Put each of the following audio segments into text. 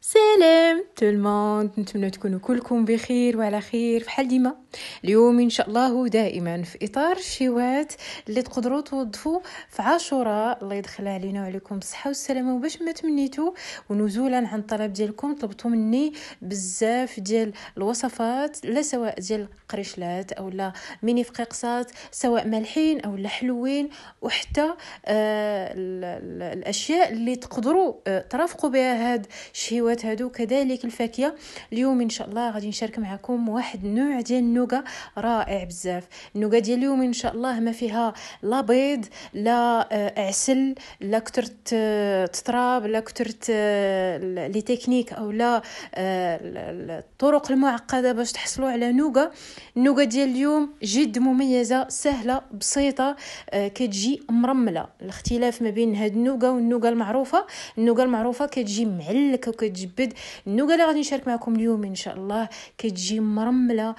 سلام تو الموند نتمنى تكونوا كلكم بخير وعلى خير فحال ديما اليوم ان شاء الله دائما في اطار الشوات اللي تقدروا توظفوا في عاشوراء الله يدخلها علينا وعليكم الصحه والسلامه وباش ما تمنيتو ونزولا عن الطلب ديالكم طلبتوا مني بزاف ديال الوصفات لا سواء ديال قريشلات او لا ميني فقيقصات سواء مالحين او لا حلوين وحتى آه، الاشياء اللي تقدروا آه، ترافقوا بها هاد الشهيوات هادو كذلك الفاكهه اليوم ان شاء الله غادي نشارك معكم واحد النوع ديال النوع النوقة رائع بزاف النوقة ديال اليوم ان شاء الله ما فيها لا بيض لا آه، عسل لا كثرت تطراب لا كثرت لي تكنيك او لا آه، الطرق المعقدة باش تحصلوا على نوقة النوقة ديال اليوم جد مميزة سهلة بسيطة آه، كتجي مرملة الاختلاف ما بين هاد النوقة والنوقة المعروفة النوقة المعروفة كتجي معلكة وكتجبد النوقة اللي غادي نشارك معكم اليوم ان شاء الله كتجي مرملة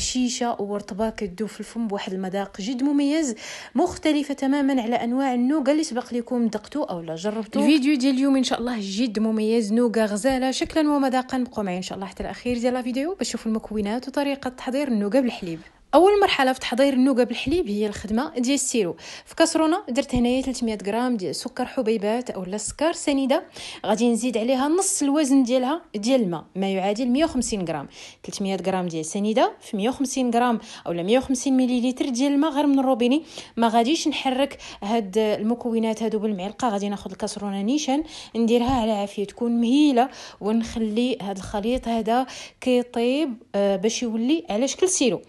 الهشيشة وارتباك الدو في الفم بواحد المذاق جد مميز مختلفة تماما على أنواع النوغا اللي سبق لكم دقتو أو لا جربتو الفيديو ديال اليوم إن شاء الله جد مميز نوغا غزالة شكلا ومذاقا بقوا معي إن شاء الله حتى الأخير ديال الفيديو باش تشوفوا المكونات وطريقة تحضير النوغا بالحليب اول مرحله في تحضير النوكا بالحليب هي الخدمه ديال السيرو في كاسرونه درت هنايا 300 غرام ديال سكر حبيبات اولا السكر سنيده غادي نزيد عليها نص الوزن ديالها ديال الماء ما يعادل 150 غرام 300 غرام ديال سنيده في 150 غرام اولا 150 مليلتر ديال الماء غير من الروبيني ما غاديش نحرك هاد المكونات هادو بالمعلقه غادي ناخذ الكاسرونه نيشان نديرها على عافيه تكون مهيله ونخلي هاد الخليط هذا كيطيب آه، باش يولي على شكل سيرو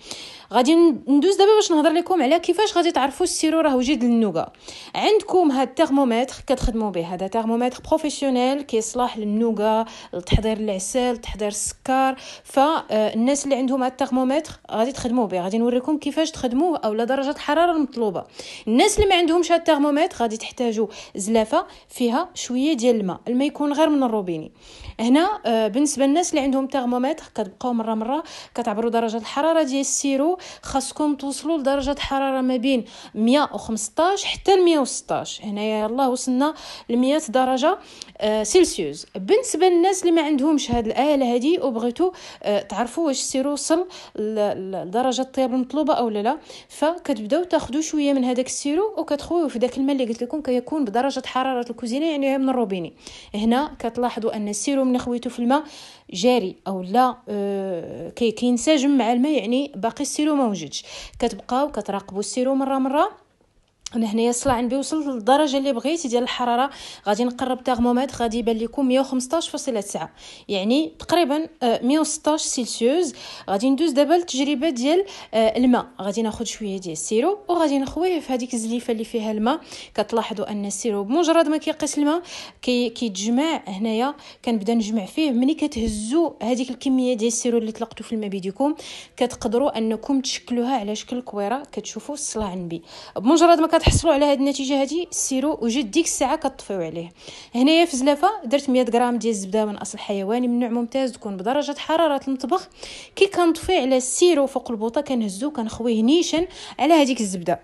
غادي ندوز دابا باش نهضر لكم على كيفاش غادي تعرفوا السيرو راه وجد للنوكا عندكم هاد الترمومتر كتخدموا به هذا ترمومتر بروفيسيونيل كيصلح للنوكا لتحضير العسل تحضير السكر فالناس آه، اللي عندهم هاد الترمومتر غادي تخدموا به غادي نوريكم كيفاش تخدموه اولا درجه الحراره المطلوبه الناس اللي ما عندهمش هاد الترمومتر غادي تحتاجوا زلافه فيها شويه ديال الماء الماء يكون غير من الروبيني هنا آه، بالنسبه للناس اللي عندهم ترمومتر كتبقاو مره مره كتعبروا درجه الحراره ديال السيرو خاصكم توصلوا لدرجه حراره ما بين 115 حتى 116 هنايا يلاه وصلنا ل 100 درجه آه، سيلسيوس بالنسبه للناس اللي ما عندهمش هاد الاله هادي وبغيتوا آه، تعرفوا واش السيرو وصل لدرجه الطياب المطلوبه او لا لا فكتبداو تاخذوا شويه من هذاك السيرو وكتخويوه في داك الماء اللي قلت لكم كيكون بدرجه حراره الكوزينه يعني من الروبيني هنا كتلاحظوا ان السيرو ملي خويتو في الماء جاري او لا آه، كينسجم مع الماء يعني باقي السيرو ما وجدش كتبقاو كتراقبوا السيرو مره مره انا هنايا الصلع عندي وصل للدرجه اللي بغيتي ديال الحراره غادي نقرب تيرمومتر غادي يبان لكم 115.9 يعني تقريبا 116 آه، سيلسيوس غادي ندوز دابا للتجربه ديال آه، الماء غادي ناخذ شويه ديال السيرو وغادي نخويه في هذيك الزليفه اللي فيها الماء كتلاحظوا ان السيرو بمجرد ما كيقيس الماء كيتجمع هنايا كنبدا نجمع فيه ملي كتهزوا هذيك الكميه ديال السيرو اللي طلقتو في الماء بيديكم كتقدروا انكم تشكلوها على شكل كويره كتشوفوا الصلع عندي بمجرد ما تحصلوا على هذه النتيجه هذه سيروا وجد ديك الساعه كطفيو عليه هنايا في زلافه درت 100 غرام ديال الزبده من اصل حيواني من نوع ممتاز تكون بدرجه حراره المطبخ كي كنطفي على السيرو فوق البوطه كنهزو كنخويه نيشان على هذيك الزبده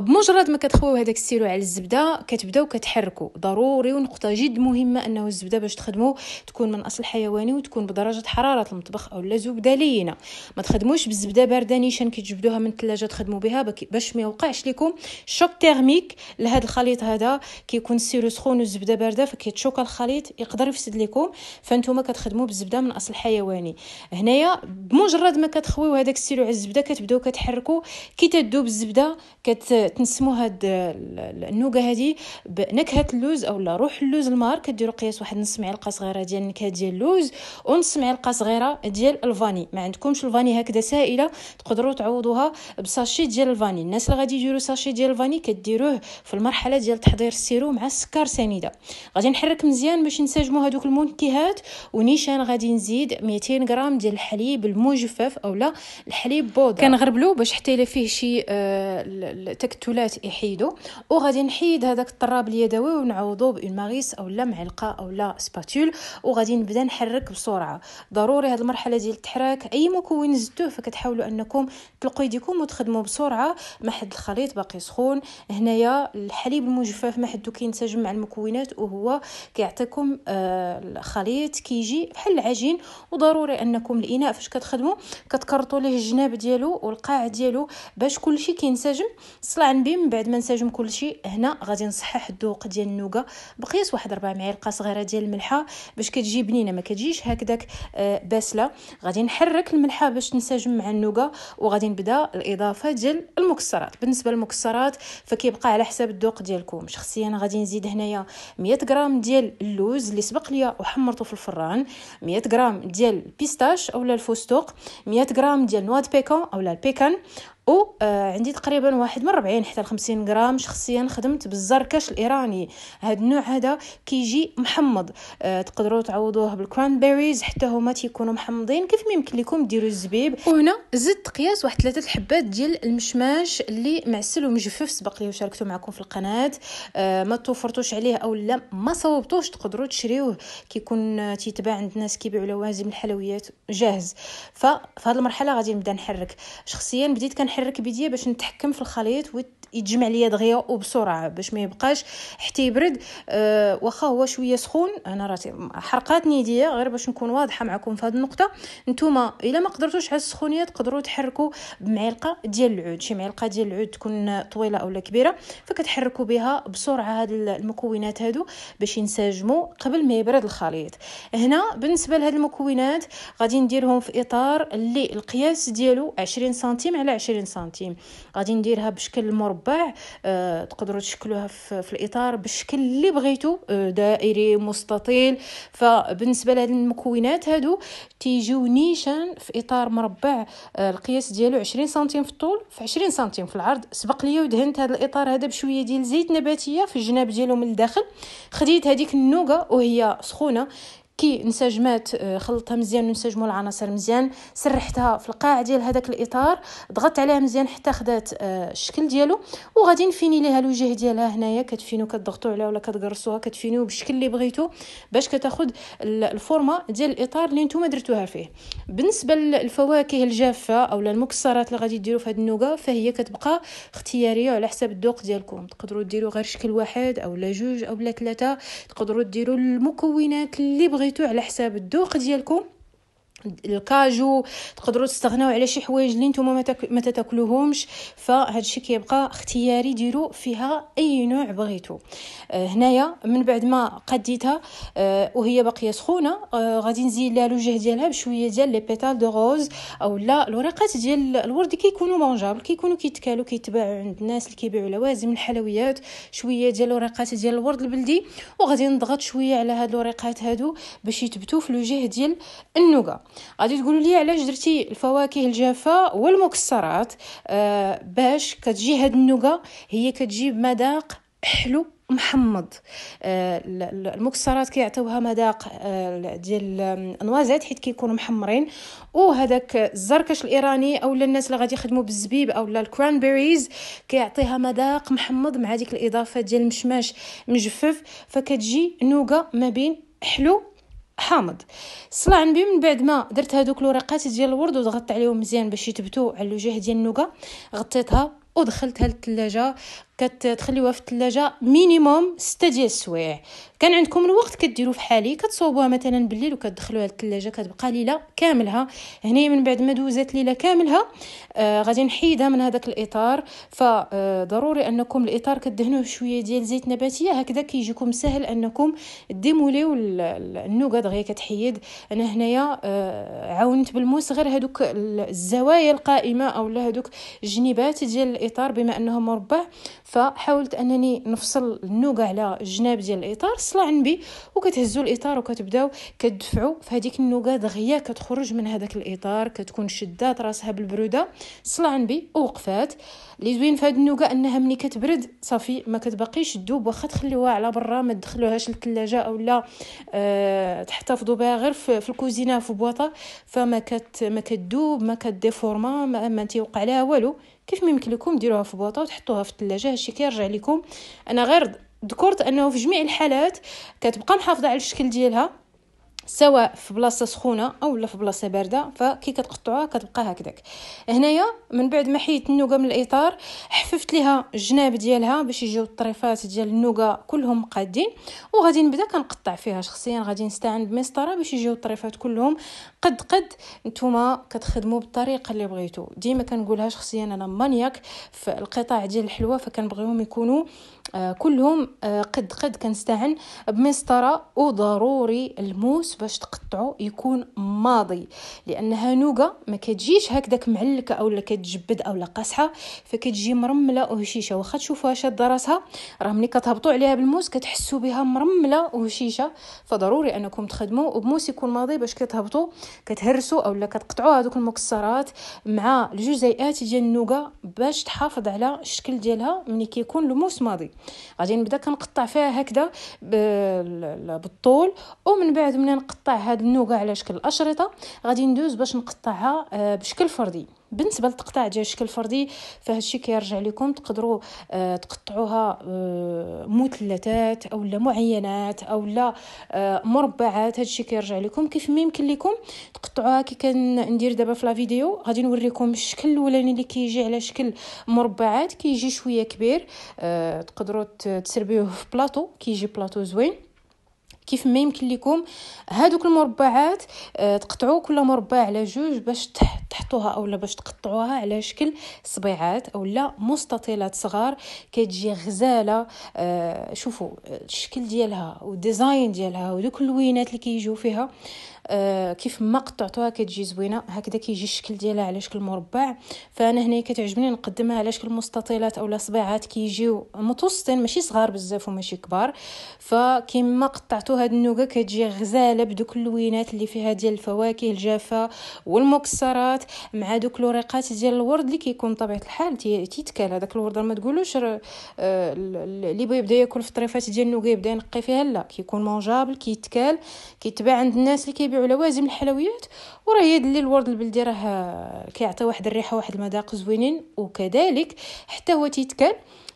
بمجرد ما كتخويو هذاك السيرو على الزبده كتبداو كتحركوا ضروري ونقطه جد مهمه انه الزبده باش تخدمو تكون من اصل حيواني وتكون بدرجه حراره المطبخ اولا زبده لينه ما تخدموش بالزبده بارده نيشان كتجبدوها من الثلاجه تخدموا بها باش ما يوقعش لكم شوك تيرميك لهذا الخليط هذا كيكون السيرو سخون والزبده بارده فكيتشوكا الخليط يقدر يفسد لكم فانتوما كتخدموا بالزبده من اصل حيواني هنايا بمجرد ما كتخويو هذاك السيرو على الزبده كتبداو كتحركوا كي تدوب الزبده كت تنسمو هاد النوكه هادي بنكهه اللوز اولا روح اللوز المار كديرو قياس واحد نص معلقه صغيره ديال النكهه ديال اللوز ونص معلقه صغيره ديال الفاني ما عندكمش الفاني هكذا سائله تقدروا تعوضوها بساشي ديال الفاني الناس اللي غادي يديروا ساشي ديال الفاني كديروه في المرحله ديال تحضير السيرو مع السكر سنيده غادي نحرك مزيان باش نسجموا هذوك المنكهات ونيشان غادي نزيد 200 غرام ديال الحليب المجفف اولا الحليب بودر كنغربلو باش حتى الا فيه شي آه داك الثلاث يحيدو وغادي نحيد هذاك الطراب اليدوي ونعوضو بان ماغيس او لا معلقه او لا سباتول وغادي نبدا نحرك بسرعه ضروري هاد المرحله ديال التحراك اي مكون زدتوه فكتحاولوا انكم تلقوا يديكم وتخدموا بسرعه ما حد الخليط باقي سخون هنايا الحليب المجفف ما حدو كينسجم مع المكونات وهو كيعطيكم آه، الخليط كيجي بحال العجين وضروري انكم الاناء فاش كتخدموا كتكرطوا ليه الجناب ديالو والقاع ديالو باش كلشي كينسجم طلع عندي من بعد ما نساجم كلشي هنا غادي نصحح الذوق ديال النوكا بقياس واحد ربع معلقه صغيره ديال الملحه باش كتجي بنينه ما كتجيش هكذاك آه، باسله غادي نحرك الملحه باش تنسجم مع النوكا وغادي نبدا الاضافه ديال المكسرات بالنسبه للمكسرات فكيبقى على حساب الذوق ديالكم شخصيا غادي نزيد هنايا 100 غرام ديال اللوز اللي سبق ليا وحمرته في الفران 100 غرام ديال البيستاش اولا الفستق 100 غرام ديال نواه بيكون اولا البيكان آه، عندي تقريبا واحد من 40 حتى ل 50 غرام شخصيا خدمت بالزركش الايراني هاد النوع هذا كيجي محمض أه تقدروا تعوضوه بالكران بيريز حتى هما تيكونوا محمضين كيف ممكن لكم ديروا الزبيب وهنا زدت قياس واحد ثلاثه الحبات ديال المشماش اللي معسل ومجفف سبق لي وشاركته معكم في القناه أه ما توفرتوش عليه او لا ما صوبتوش تقدروا تشريوه كيكون آه، تيتباع عند ناس كيبيعوا لوازم الحلويات جاهز ففي هذه المرحله غادي نبدا نحرك شخصيا بديت كان نحرك بيديا باش نتحكم في الخليط يتجمع ليا دغيا وبسرعه باش ما يبقاش حتى يبرد أه واخا هو شويه سخون انا راتي حرقاتني يديا غير باش نكون واضحه معكم في هذه النقطه نتوما الا ما قدرتوش على السخونيه تقدروا تحركوا بمعلقه ديال العود شي معلقه ديال العود تكون طويله اولا كبيره فكتحركوا بها بسرعه هاد المكونات هادو باش ينسجموا قبل ما يبرد الخليط هنا بالنسبه لهاد المكونات غادي نديرهم في اطار اللي القياس ديالو 20 سنتيم على 20 سنتيم غادي نديرها بشكل مربع مربع آه، تقدروا تشكلوها في الاطار بالشكل اللي بغيتو آه، دائري مستطيل فبالنسبه لهاد المكونات هادو تيجيو نيشان في اطار مربع آه، القياس ديالو 20 سنتيم في الطول في 20 سنتيم في العرض سبق لي ودهنت هذا الاطار هذا بشويه ديال زيت نباتيه في الجناب ديالو من الداخل خديت هذيك النوقه وهي سخونه كي انسجمات آه، خلطتها مزيان ونسجموا العناصر مزيان سرحتها في القاع ديال هذاك الاطار ضغطت عليها مزيان حتى خدات آه، الشكل ديالو وغادي نفيني ليها الوجه ديالها هنايا كتفينو كتضغطوا عليها ولا كتقرصوها كتفينو بالشكل اللي بغيتو باش كتاخد الفورمه ديال الاطار اللي نتوما درتوها فيه بالنسبه للفواكه الجافه او المكسرات اللي غادي ديروا في هاد النوغا فهي كتبقى اختياريه على حسب الذوق ديالكم تقدروا ديروا غير شكل واحد او لا جوج او لا ثلاثه تقدروا ديروا المكونات اللي بغيتو بغيتو على حساب الذوق ديالكم الكاجو تقدروا تستغناو على شي حوايج اللي نتوما ما, تاكلوهمش فهاد الشيء كيبقى اختياري ديروا فيها اي نوع بغيتو آه، هنايا من بعد ما قديتها آه، وهي باقيه سخونه آه، غادي نزيد لها الوجه ديالها بشويه ديال لي بيتال دو روز اولا الورقات ديال الورد كيكونوا مونجابل كيكونوا كيتكالو كيتباعوا عند الناس اللي كيبيعوا لوازم الحلويات شويه ديال الورقات ديال الورد البلدي وغادي نضغط شويه على هاد الورقات هادو باش يثبتوا في الوجه ديال النوكا غادي تقولوا لي علاش درتي الفواكه الجافه والمكسرات آه باش كتجي هاد النوكا هي كتجيب مذاق حلو محمض آه المكسرات كيعطيوها مذاق آه ديال النوازات حيت كيكونوا محمرين وهذاك الزركش الايراني او الناس اللي غادي يخدموا بالزبيب او الكرانبيريز كيعطيها مذاق محمض مع ديك الاضافه ديال المشماش مجفف فكتجي نوكا ما بين حلو حامض صلعن النبي من بعد ما درت هذوك الورقات ديال الورد وضغطت عليهم مزيان باش يتبتو على الوجه ديال النوكا غطيتها ودخلتها للثلاجة كتخليوها في الثلاجه مينيموم ستة ديال السوايع كان عندكم الوقت كديروا فحالي كتصوبوها مثلا بالليل وكتدخلوها للثلاجه كتبقى ليله كاملها هنا من بعد ما دوزات ليله كاملها آه غادي نحيدها من هذاك الاطار فضروري انكم الاطار كدهنوه شويه ديال زيت نباتيه هكذا كيجيكم سهل انكم ديموليو النوكا دغيا كتحيد انا هنايا آه عاونت بالموس غير هذوك الزوايا القائمه او هذوك الجنيبات ديال الاطار بما انه مربع فحاولت انني نفصل النوقه على الجناب ديال الاطار صلع نبي وكتهزوا الاطار وكتبداو كتدفعوا فهذيك النوقه دغيا كتخرج من هذاك الاطار كتكون شدات راسها بالبروده صلع نبي ووقفات اللي زوين في هذه النوقه انها ملي كتبرد صافي ما كتبقيش تذوب واخا تخليوها على برا ما تدخلوهاش للثلاجه اولا أه تحتفظوا بها غير في الكوزينه في بواطه فما كت ما كتذوب ما كديفورما ما, ما تيوقع لها والو كيف ما يمكن لكم ديروها في بوطه وتحطوها في الثلاجه هادشي كيرجع لكم انا غير ذكرت انه في جميع الحالات كتبقى محافظه على الشكل ديالها سواء في بلاصه سخونه لا في بلاصه بارده فكي كتقطعوها كتبقى هكذاك هنايا من بعد ما حيدت النوقه من الاطار حففت ليها الجناب ديالها باش يجيو الطريفات ديال النوقه كلهم قادين وغادي نبدا كنقطع فيها شخصيا غادي نستعن بمسطره باش يجيو الطريفات كلهم قد قد نتوما كتخدموا بالطريقه اللي بغيتو ديما كنقولها شخصيا انا مانياك في القطاع ديال الحلوه فكنبغيهم يكونوا آه، كلهم آه، قد قد كنستعن بمسطره وضروري الموس باش تقطعو يكون ماضي لانها نوقه ما كتجيش هكذاك معلكه اولا كتجبد اولا قاصحه فكتجي مرمله وهشيشه واخا تشوفوها شاد راسها راه ملي كتهبطوا عليها بالموس كتحسوا بها مرمله وهشيشه فضروري انكم تخدموا بموس يكون ماضي باش كتهبطوا كتهرسوا اولا كتقطعوا هذوك المكسرات مع الجزيئات ديال النوقه باش تحافظ على الشكل ديالها ملي كيكون الموس ماضي غادي نبدا كنقطع فيها هكذا بالطول ومن بعد ملي نقطع هاد النوكه على شكل الاشرطه غادي ندوز باش نقطعها آه، بشكل فردي بالنسبه للتقطاع ديال الشكل الفردي فهادشي كيرجع لكم تقدروا آه، تقطعوها آه، مثلثات او معينات او لا آه، مربعات هادشي كيرجع لكم كيف ما يمكن لكم تقطعوها كي كندير دابا في لا فيديو غادي نوريكم الشكل الاولاني اللي كيجي على شكل مربعات كيجي شويه كبير تقدروا تسربيوه في بلاطو كيجي بلاطو زوين كيف ما يمكن لكم هادوك المربعات آه، تقطعوا كل مربع على جوج باش تحطوها اولا باش تقطعوها على شكل صبيعات اولا مستطيلات صغار كتجي غزاله آه، شوفوا الشكل ديالها والديزاين ديالها ودوك اللوينات اللي كيجيو فيها آه كيف ما قطعتوها كتجي زوينه هكذا كيجي الشكل ديالها على شكل مربع فانا هنا كتعجبني نقدمها على شكل مستطيلات اولا صبيعات كيجيو متوسطين ماشي صغار بزاف وماشي كبار فكيما قطعتوها هاد النوكا كتجي غزاله بدوك اللوينات اللي فيها ديال الفواكه الجافه والمكسرات مع دوك الورقات ديال الورد اللي كيكون طبيعه الحال تيتكال هذاك الورد ما تقولوش آه، اللي بغا يبدا ياكل في الطريفات ديال النوكا يبدا ينقي فيها لا كيكون مونجابل كيتكال كيتباع عند الناس اللي كيبيعوا لوازم الحلويات وراه اللي الورد البلدي راه كيعطي واحد الريحه واحد المذاق زوينين وكذلك حتى هو تيتكال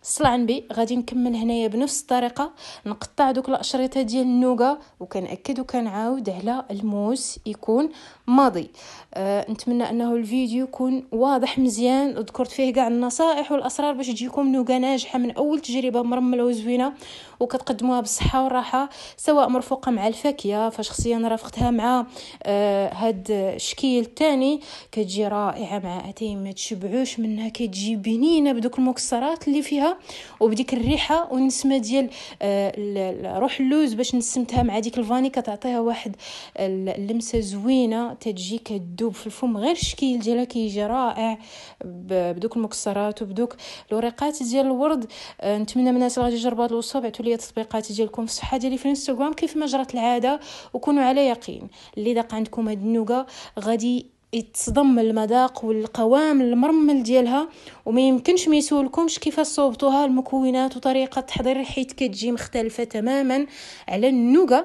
الصلعنبي غادي نكمل هنايا بنفس الطريقه نقطع دوك الاشرطه ديال النوغا وكنأكد وكنعاود على الموس يكون ماضي أه نتمنى انه الفيديو يكون واضح مزيان ذكرت فيه كاع النصائح والاسرار باش تجيكم نوقه ناجحه من اول تجربه مرمله وزوينه وكتقدموها بالصحه والراحه سواء مرفوقه مع الفاكهه فشخصيا رافقتها مع أه هاد الشكيل الثاني كتجي رائعه مع اتاي ما تشبعوش منها كتجي بنينه بدوك المكسرات اللي فيها وبديك الريحه والنسمه ديال أه روح اللوز باش نسمتها مع ديك الفاني كتعطيها واحد اللمسه زوينه تتجي كدوب في الفم غير الشكل ديالها كيجي رائع بدوك المكسرات وبدوك الوريقات ديال الورد آه، نتمنى من الناس اللي غادي يجربوا هاد الوصفه بعثوا لي التطبيقات ديالكم في الصفحه ديالي في الانستغرام كيف ما جرت العاده وكونوا على يقين اللي داق عندكم هاد النوكا غادي يتصدم المذاق والقوام المرمل ديالها وما يمكنش ما يسولكمش كيفاش صوبتوها المكونات وطريقه التحضير حيت كتجي مختلفه تماما على النوغا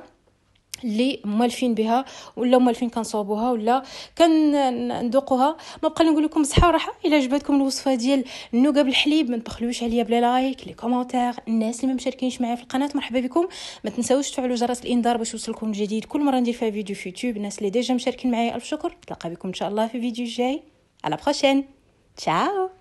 اللي موالفين بها ولا موالفين كنصوبوها ولا كندوقوها ما بقى نقول لكم صحه وراحه الا عجبتكم الوصفه ديال النوكا بالحليب ما تبخلوش عليا بلا لايك لي كومونتير الناس اللي ما مشاركينش معايا في القناه مرحبا بكم ما تنساوش تفعلوا جرس الانذار باش يوصلكم الجديد كل مره ندير فيها فيديو في يوتيوب الناس اللي ديجا مشاركين معايا الف شكر نتلاقى بكم ان شاء الله في فيديو جاي على بروشين تشاو